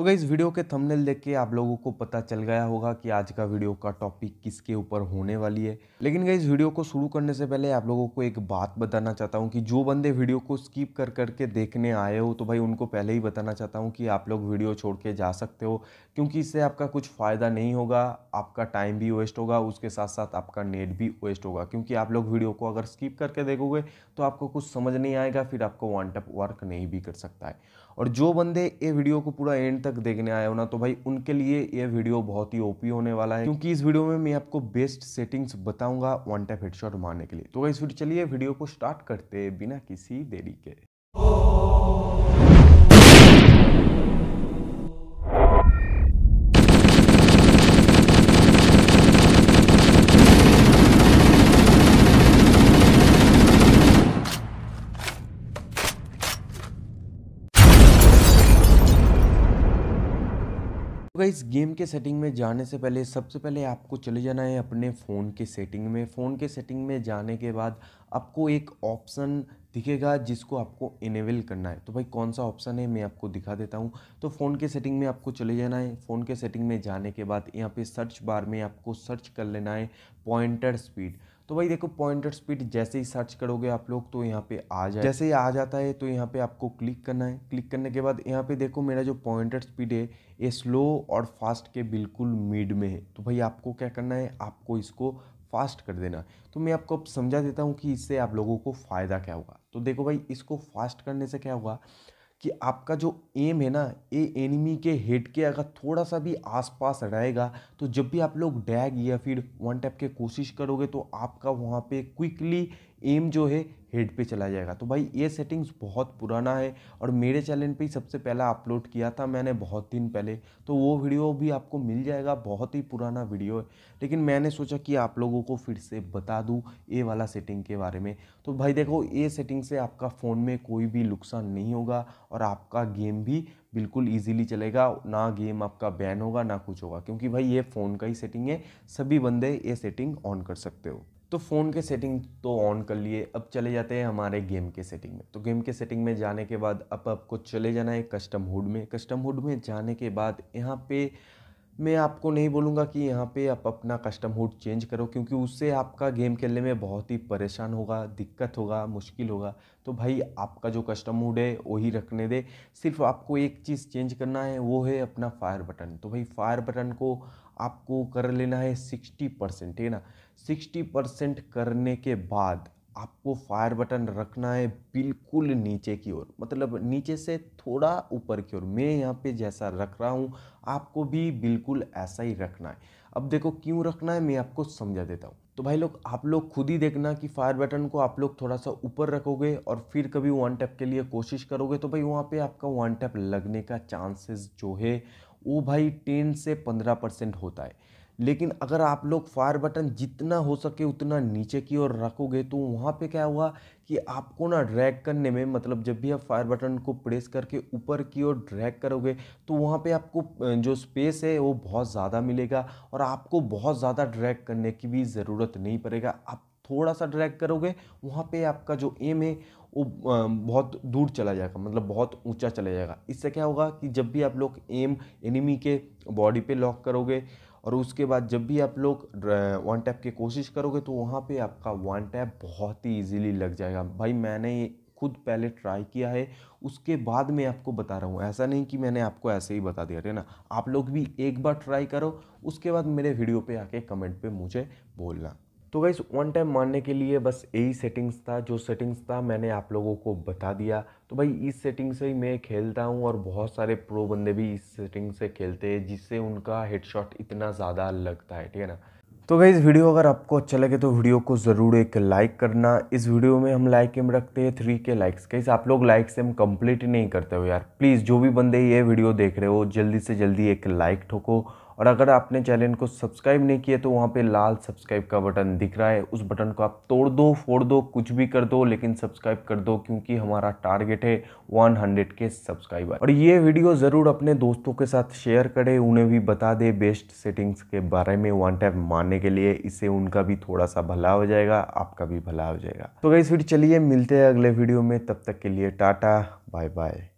तो गई इस वीडियो के थंबनेल देख के आप लोगों को पता चल गया होगा कि आज का वीडियो का टॉपिक किसके ऊपर होने वाली है लेकिन गई इस वीडियो को शुरू करने से पहले आप लोगों को एक बात बताना चाहता हूँ कि जो बंदे वीडियो को स्किप कर करके देखने आए हो तो भाई उनको पहले ही बताना चाहता हूँ कि आप लोग वीडियो छोड़ के जा सकते हो क्योंकि इससे आपका कुछ फ़ायदा नहीं होगा आपका टाइम भी वेस्ट होगा उसके साथ साथ आपका नेट भी वेस्ट होगा क्योंकि आप लोग वीडियो को अगर स्किप करके देखोगे तो आपको कुछ समझ नहीं आएगा फिर आपको वन टप वर्क नहीं भी कर सकता है और जो बंदे ये वीडियो को पूरा एंड तक देखने आए हो ना तो भाई उनके लिए ये वीडियो बहुत ही ओपी होने वाला है क्योंकि इस वीडियो में मैं आपको बेस्ट सेटिंग्स बताऊंगा वन टैप हेडशॉट मारने के लिए तो इस चलिए वीडियो को स्टार्ट करते बिना किसी देरी के तो इस गेम के सेटिंग में जाने से पहले सबसे पहले आपको चले जाना है अपने फ़ोन के सेटिंग में फ़ोन के सेटिंग में जाने के बाद आपको एक ऑप्शन दिखेगा जिसको आपको इनेबल करना है तो भाई कौन सा ऑप्शन है मैं आपको दिखा देता हूँ तो फ़ोन के सेटिंग में आपको चले जाना है फ़ोन के सेटिंग में जाने के बाद यहाँ पे सर्च बार में आपको सर्च कर लेना है पॉइंटर स्पीड तो भाई देखो पॉइंटर स्पीड जैसे ही सर्च करोगे आप लोग तो यहाँ पे आ जाए जैसे ही आ जाता है तो यहाँ पे आपको क्लिक करना है क्लिक करने के बाद यहाँ पे देखो मेरा जो पॉइंटर स्पीड है ये स्लो और फास्ट के बिल्कुल मिड में है तो भाई आपको क्या करना है आपको इसको फास्ट कर देना तो मैं आपको अब समझा देता हूँ कि इससे आप लोगों को फ़ायदा क्या होगा तो देखो भाई इसको फास्ट करने से क्या होगा कि आपका जो एम है ना ये एनिमी के हेड के अगर थोड़ा सा भी आसपास रहेगा तो जब भी आप लोग डैग या फिर वन टैप के कोशिश करोगे तो आपका वहाँ पे क्विकली एम जो है हेड पे चला जाएगा तो भाई ये सेटिंग्स बहुत पुराना है और मेरे चैनल पे ही सबसे पहला अपलोड किया था मैंने बहुत दिन पहले तो वो वीडियो भी आपको मिल जाएगा बहुत ही पुराना वीडियो है लेकिन मैंने सोचा कि आप लोगों को फिर से बता दूँ ए वाला सेटिंग के बारे में तो भाई देखो ये सेटिंग से आपका फ़ोन में कोई भी नुकसान नहीं होगा और आपका गेम भी बिल्कुल इजीली चलेगा ना गेम आपका बैन होगा ना कुछ होगा क्योंकि भाई ये फ़ोन का ही सेटिंग है सभी बंदे ये सेटिंग ऑन कर सकते हो तो फ़ोन के सेटिंग तो ऑन कर लिए अब चले जाते हैं हमारे गेम के सेटिंग में तो गेम के सेटिंग में जाने के बाद अब आपको चले जाना है कस्टम हुड में कस्टम हुड में जाने के बाद यहाँ पे मैं आपको नहीं बोलूँगा कि यहाँ पे आप अपना कस्टम हुड चेंज करो क्योंकि उससे आपका गेम खेलने में बहुत ही परेशान होगा दिक्कत होगा मुश्किल होगा तो भाई आपका जो कस्टम हुड है वही रखने दे सिर्फ आपको एक चीज़ चेंज करना है वो है अपना फायर बटन तो भाई फायर बटन को आपको कर लेना है सिक्सटी परसेंट ठीक है ना सिक्सटी परसेंट करने के बाद आपको फायर बटन रखना है बिल्कुल नीचे की ओर मतलब नीचे से थोड़ा ऊपर की ओर मैं यहाँ पे जैसा रख रहा हूँ आपको भी बिल्कुल ऐसा ही रखना है अब देखो क्यों रखना है मैं आपको समझा देता हूँ तो भाई लोग आप लोग खुद ही देखना कि फायर बटन को आप लोग थोड़ा सा ऊपर रखोगे और फिर कभी वन टैप के लिए कोशिश करोगे तो भाई वहाँ पे आपका वन टैप लगने का चांसेस जो है वो भाई टेन से पंद्रह परसेंट होता है लेकिन अगर आप लोग फायर बटन जितना हो सके उतना नीचे की ओर रखोगे तो वहाँ पे क्या हुआ कि आपको ना ड्रैग करने में मतलब जब भी आप फायर बटन को प्रेस करके ऊपर की ओर ड्रैग करोगे तो वहाँ पे आपको जो स्पेस है वो बहुत ज़्यादा मिलेगा और आपको बहुत ज़्यादा ड्रैग करने की भी ज़रूरत नहीं पड़ेगा आप थोड़ा सा ड्रैग करोगे वहाँ पे आपका जो एम है वो बहुत दूर चला जाएगा मतलब बहुत ऊंचा चला जाएगा इससे क्या होगा कि जब भी आप लोग एम एनिमी के बॉडी पे लॉक करोगे और उसके बाद जब भी आप लोग वन टैप की कोशिश करोगे तो वहाँ पे आपका वन टैप बहुत ही इजीली लग जाएगा भाई मैंने ये खुद पहले ट्राई किया है उसके बाद मैं आपको बता रहा हूँ ऐसा नहीं कि मैंने आपको ऐसे ही बता दिया है ना आप लोग भी एक बार ट्राई करो उसके बाद मेरे वीडियो पे आके कमेंट पे मुझे बोलना तो गाइस वन टाइम मारने के लिए बस यही सेटिंग्स था जो सेटिंग्स था मैंने आप लोगों को बता दिया तो भाई इस सेटिंग से ही मैं खेलता हूँ और बहुत सारे प्रो बंदे भी इस सेटिंग से खेलते हैं जिससे उनका हेडशॉट इतना ज़्यादा लगता है ठीक है ना तो भाई इस वीडियो अगर आपको अच्छा लगे तो वीडियो को ज़रूर एक लाइक करना इस वीडियो में हम लाइक एम रखते हैं थ्री के लाइक्स कैसे आप लोग लाइक्स एम कंप्लीट नहीं करते हो यार प्लीज़ जो भी बंदे ये वीडियो देख रहे हो जल्दी से जल्दी एक लाइक ठोको और अगर आपने चैनल को सब्सक्राइब नहीं किया तो वहाँ पे लाल सब्सक्राइब का बटन दिख रहा है उस बटन को आप तोड़ दो फोड़ दो कुछ भी कर दो लेकिन सब्सक्राइब कर दो क्योंकि हमारा टारगेट है 100 के सब्सक्राइबर और ये वीडियो ज़रूर अपने दोस्तों के साथ शेयर करें उन्हें भी बता दे बेस्ट सेटिंग्स के बारे में वन टैप मारने के लिए इससे उनका भी थोड़ा सा भला हो जाएगा आपका भी भला हो जाएगा तो गई फिर चलिए मिलते हैं अगले वीडियो में तब तक के लिए टाटा बाय बाय